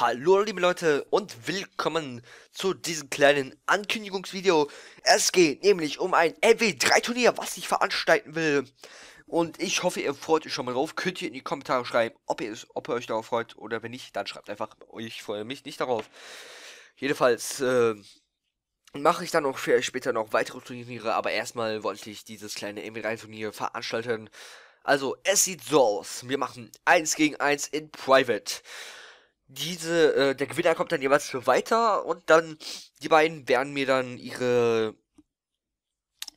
Hallo liebe Leute und willkommen zu diesem kleinen Ankündigungsvideo. Es geht nämlich um ein MW3 Turnier, was ich veranstalten will. Und ich hoffe, ihr freut euch schon mal drauf. Könnt ihr in die Kommentare schreiben, ob ihr, es, ob ihr euch darauf freut oder wenn nicht, dann schreibt einfach, ich freue mich nicht darauf. Jedenfalls äh, mache ich dann noch für später noch weitere Turniere, aber erstmal wollte ich dieses kleine MW3 Turnier veranstalten. Also, es sieht so aus. Wir machen 1 gegen 1 in Private diese, äh, der Gewinner kommt dann jeweils für weiter und dann die beiden werden mir dann ihre,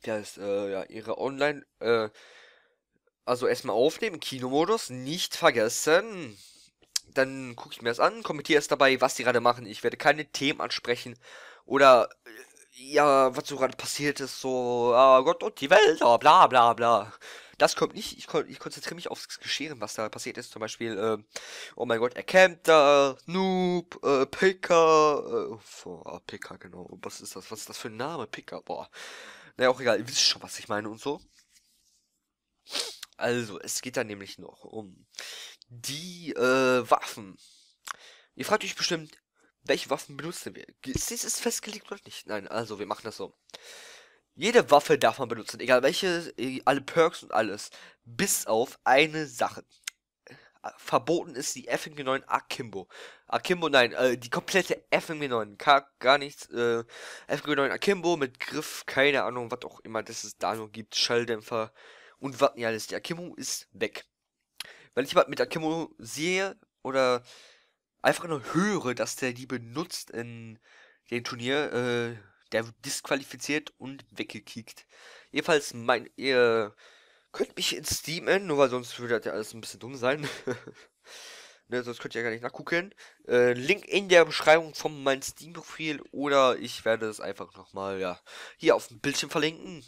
wie heißt, äh, ja, ihre Online, äh, also erstmal aufnehmen, Kinomodus, nicht vergessen. Dann gucke ich mir das an, kommentiere es dabei, was die gerade machen. Ich werde keine Themen ansprechen oder äh, ja, was so gerade passiert ist, so, oh Gott und die Welt, bla bla bla. Das kommt nicht. Ich, kon ich konzentriere mich aufs Geschehen, was da passiert ist. Zum Beispiel, äh, oh mein Gott, er da, Noob, äh, Picker. Äh, oh, Picker, genau. Was ist das? Was ist das für ein Name? Picker, boah. Naja, auch egal. Ihr wisst schon, was ich meine und so. Also, es geht da nämlich noch um die äh, Waffen. Ihr fragt euch bestimmt, welche Waffen benutzen wir? Ist dieses festgelegt oder nicht? Nein, also, wir machen das so. Jede Waffe darf man benutzen, egal welche, äh, alle Perks und alles. Bis auf eine Sache. Verboten ist die FMG9 Akimbo. Akimbo, nein, äh, die komplette FMG9. Gar, gar nichts. Äh, FMG9 Akimbo mit Griff, keine Ahnung, was auch immer das es da nur gibt. Schalldämpfer und was nicht alles. Die Akimbo ist weg. Wenn ich jemand mit Akimbo sehe oder einfach nur höre, dass der die benutzt in dem Turnier, äh, der wird disqualifiziert und weggekickt. Jedenfalls, mein, ihr könnt mich in Steam enden, nur weil sonst würde das ja alles ein bisschen dumm sein. ne, sonst könnt ihr ja gar nicht nachgucken. Äh, Link in der Beschreibung von meinem Steam-Profil oder ich werde es einfach nochmal, ja, hier auf dem Bildschirm verlinken.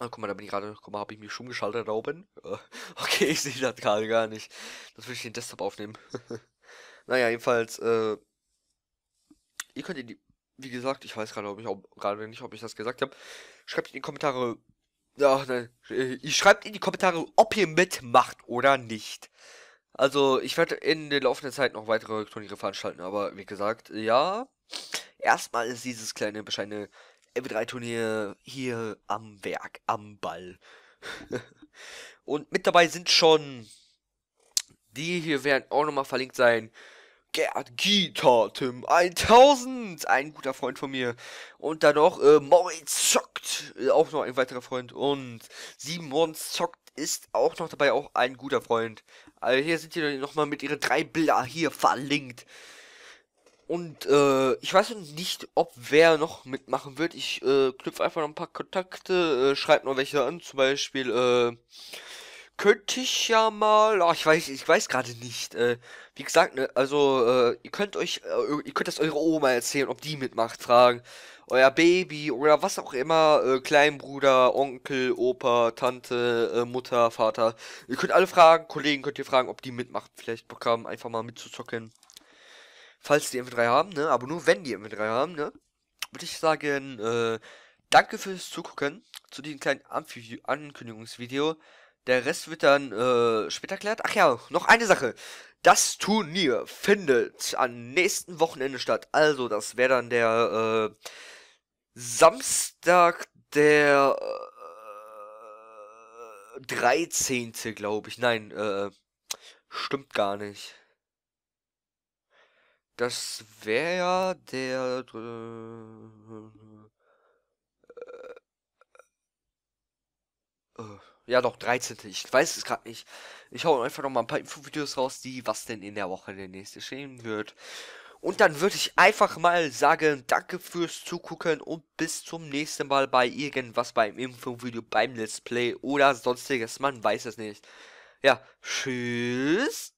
Ah, guck mal, da bin ich gerade, guck mal, habe ich mich schon geschaltet da oben. okay, ich sehe das gerade gar nicht. Das würde ich den Desktop aufnehmen. naja, jedenfalls, äh, ihr könnt in die wie gesagt, ich weiß gerade, ob ich ob, gerade nicht, ob ich das gesagt habe. Schreibt in die Kommentare. Ach, ne, äh, nein, schreibt in die Kommentare, ob ihr mitmacht oder nicht. Also, ich werde in der laufenden Zeit noch weitere Turniere veranstalten, aber wie gesagt, ja. Erstmal ist dieses kleine, bescheidene MW3-Turnier hier am Werk, am Ball. Und mit dabei sind schon. Die hier werden auch nochmal verlinkt sein. Gerd Gita Tim 1000, ein guter Freund von mir. Und dann noch äh, Moritz Zockt, äh, auch noch ein weiterer Freund. Und Simon Zockt ist auch noch dabei, auch ein guter Freund. Also hier sind die nochmal mit ihren drei Bilder hier verlinkt. Und äh, ich weiß nicht, ob wer noch mitmachen wird. Ich äh, knüpfe einfach noch ein paar Kontakte, äh, schreibt noch welche an, zum Beispiel äh, könnte ich ja mal. Ach, oh, ich weiß, ich weiß gerade nicht. Äh, wie gesagt, ne, also äh, ihr könnt euch, äh, ihr könnt das eure Oma erzählen, ob die mitmacht, fragen. Euer Baby oder was auch immer, äh, Kleinbruder, Onkel, Opa, Tante, äh, Mutter, Vater. Ihr könnt alle fragen, Kollegen könnt ihr fragen, ob die mitmacht. Vielleicht Bock haben, einfach mal mitzuzocken. Falls die mw 3 haben, ne? Aber nur wenn die mw 3 haben, ne? Würde ich sagen, äh, danke fürs Zugucken zu diesem kleinen Ankündigungsvideo. Der Rest wird dann äh, später erklärt. Ach ja, noch eine Sache. Das Turnier findet am nächsten Wochenende statt. Also, das wäre dann der äh, Samstag, der äh, 13. glaube ich. Nein, äh, stimmt gar nicht. Das wäre ja der... Äh, äh, äh ja, doch, 13. Ich weiß es gerade nicht. Ich hau einfach noch mal ein paar Infovideos raus, die was denn in der Woche der nächste stehen wird. Und dann würde ich einfach mal sagen, danke fürs Zugucken und bis zum nächsten Mal bei irgendwas beim Infovideo, beim Let's Play oder sonstiges. Man weiß es nicht. Ja, tschüss.